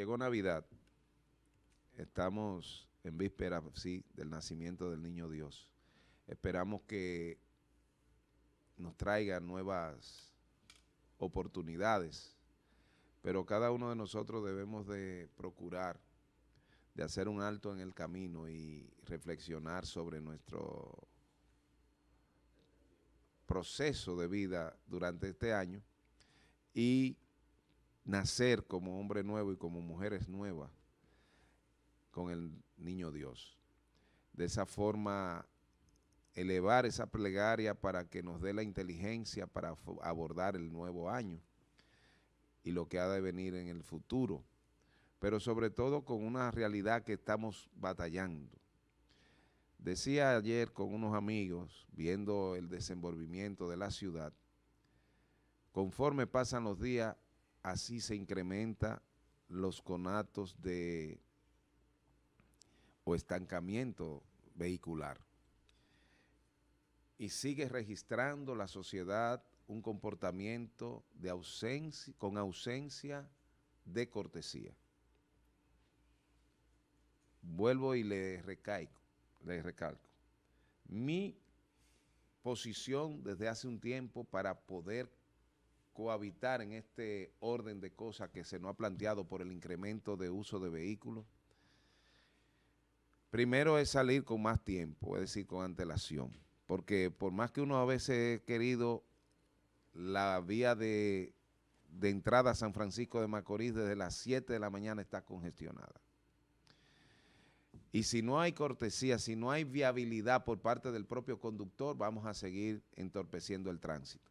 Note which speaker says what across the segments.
Speaker 1: llegó Navidad, estamos en víspera, sí, del nacimiento del niño Dios. Esperamos que nos traiga nuevas oportunidades, pero cada uno de nosotros debemos de procurar, de hacer un alto en el camino y reflexionar sobre nuestro proceso de vida durante este año y nacer como hombre nuevo y como mujeres nuevas con el niño Dios. De esa forma, elevar esa plegaria para que nos dé la inteligencia para abordar el nuevo año y lo que ha de venir en el futuro, pero sobre todo con una realidad que estamos batallando. Decía ayer con unos amigos, viendo el desenvolvimiento de la ciudad, conforme pasan los días, así se incrementa los conatos de o estancamiento vehicular. Y sigue registrando la sociedad un comportamiento de ausencia, con ausencia de cortesía. Vuelvo y le le recalco. Mi posición desde hace un tiempo para poder cohabitar en este orden de cosas que se nos ha planteado por el incremento de uso de vehículos? Primero es salir con más tiempo, es decir, con antelación, porque por más que uno a veces querido la vía de, de entrada a San Francisco de Macorís desde las 7 de la mañana está congestionada. Y si no hay cortesía, si no hay viabilidad por parte del propio conductor, vamos a seguir entorpeciendo el tránsito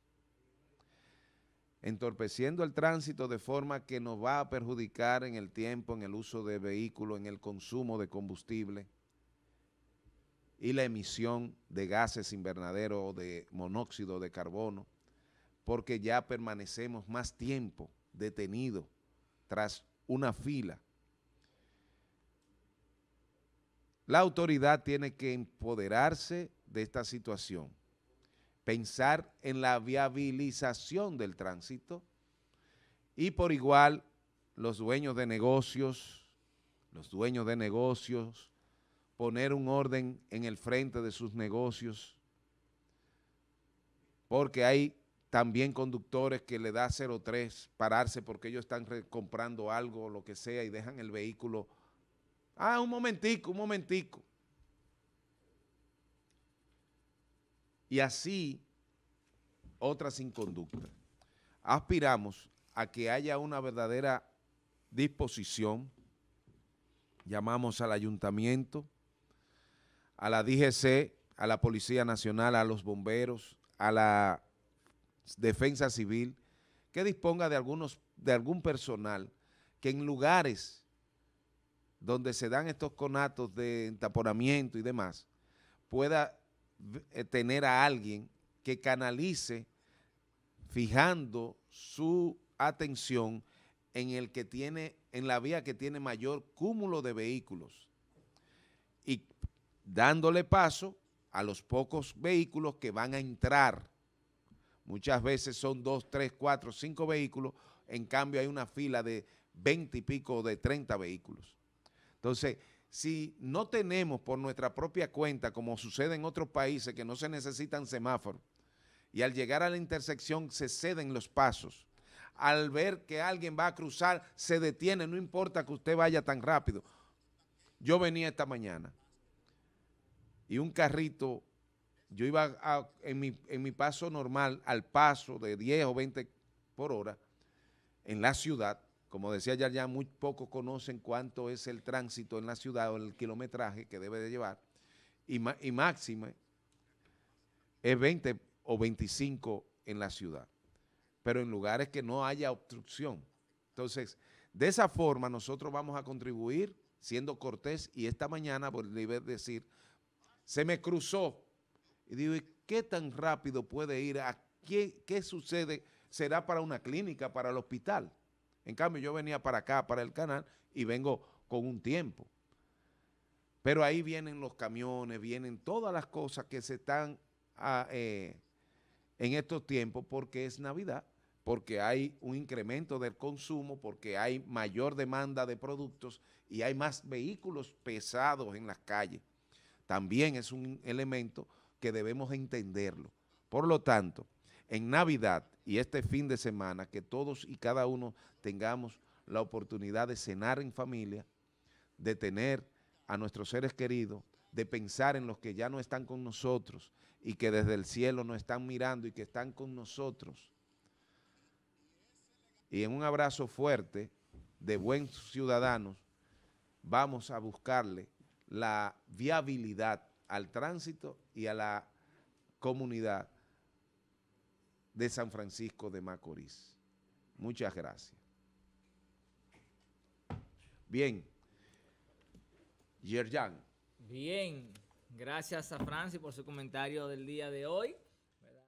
Speaker 1: entorpeciendo el tránsito de forma que nos va a perjudicar en el tiempo, en el uso de vehículos, en el consumo de combustible y la emisión de gases invernaderos o de monóxido de carbono, porque ya permanecemos más tiempo detenidos tras una fila. La autoridad tiene que empoderarse de esta situación pensar en la viabilización del tránsito y por igual los dueños de negocios, los dueños de negocios, poner un orden en el frente de sus negocios, porque hay también conductores que le da 03 pararse porque ellos están comprando algo o lo que sea y dejan el vehículo. Ah, un momentico, un momentico. y así sin conducta. Aspiramos a que haya una verdadera disposición, llamamos al ayuntamiento, a la DGC, a la Policía Nacional, a los bomberos, a la Defensa Civil, que disponga de, algunos, de algún personal que en lugares donde se dan estos conatos de entaporamiento y demás, pueda eh, tener a alguien que canalice fijando su atención en el que tiene, en la vía que tiene mayor cúmulo de vehículos y dándole paso a los pocos vehículos que van a entrar. Muchas veces son dos, tres, cuatro, cinco vehículos, en cambio hay una fila de veinte y pico de 30 vehículos. Entonces, si no tenemos por nuestra propia cuenta, como sucede en otros países que no se necesitan semáforos, y al llegar a la intersección se ceden los pasos, al ver que alguien va a cruzar, se detiene, no importa que usted vaya tan rápido. Yo venía esta mañana y un carrito, yo iba en, mi, en mi paso normal, al paso de 10 o 20 por hora, en la ciudad, como decía ya ya muy pocos conocen cuánto es el tránsito en la ciudad o el kilometraje que debe de llevar. Y, y máxima es 20 o 25 en la ciudad, pero en lugares que no haya obstrucción. Entonces, de esa forma nosotros vamos a contribuir siendo cortés y esta mañana volví pues, a decir, se me cruzó. Y digo, ¿y qué tan rápido puede ir? qué, qué sucede? ¿Será para una clínica, para el hospital? En cambio, yo venía para acá, para el canal, y vengo con un tiempo. Pero ahí vienen los camiones, vienen todas las cosas que se están ah, eh, en estos tiempos porque es Navidad, porque hay un incremento del consumo, porque hay mayor demanda de productos y hay más vehículos pesados en las calles. También es un elemento que debemos entenderlo. Por lo tanto, en Navidad y este fin de semana, que todos y cada uno tengamos la oportunidad de cenar en familia, de tener a nuestros seres queridos, de pensar en los que ya no están con nosotros y que desde el cielo nos están mirando y que están con nosotros. Y en un abrazo fuerte de buen ciudadanos, vamos a buscarle la viabilidad al tránsito y a la comunidad de San Francisco de Macorís. Muchas gracias. Bien. Yerjan. Bien. Gracias a Franci por su comentario del día de hoy.